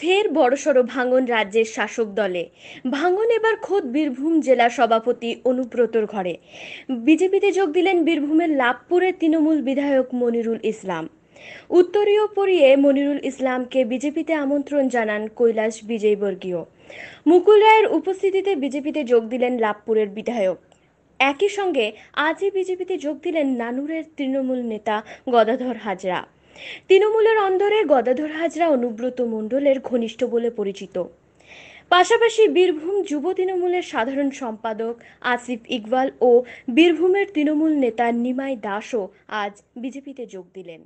ফের বড়সড় ভাঙন রাজ্যের শাসক দলে ভাঙন এবার খোদ বীরভূম জেলা সভাপতি অনুব্রতর ঘরে বিজেপিতে যোগ দিলেন বীরভূমের লাভপুরের তৃণমূল বিধায়ক মনিরুল ইসলাম উত্তরীয় পরিয়ে মনিরুল ইসলামকে বিজেপিতে আমন্ত্রণ জানান কৈলাস বিজয়বর্গীয় মুকুল রায়ের উপস্থিতিতে বিজেপিতে যোগ দিলেন লাভপুরের বিধায়ক একই সঙ্গে আজই বিজেপিতে যোগ দিলেন নানুরের তৃণমূল নেতা গদাধর হাজরা তৃণমূলের অন্দরে গদাধর হাজরা অনুব্রত মণ্ডলের ঘনিষ্ঠ বলে পরিচিত পাশাপাশি বীরভূম যুব তৃণমূলের সাধারণ সম্পাদক আসিফ ইকবাল ও বীরভূমের তৃণমূল নেতা নিমাই দাসও আজ বিজেপিতে যোগ দিলেন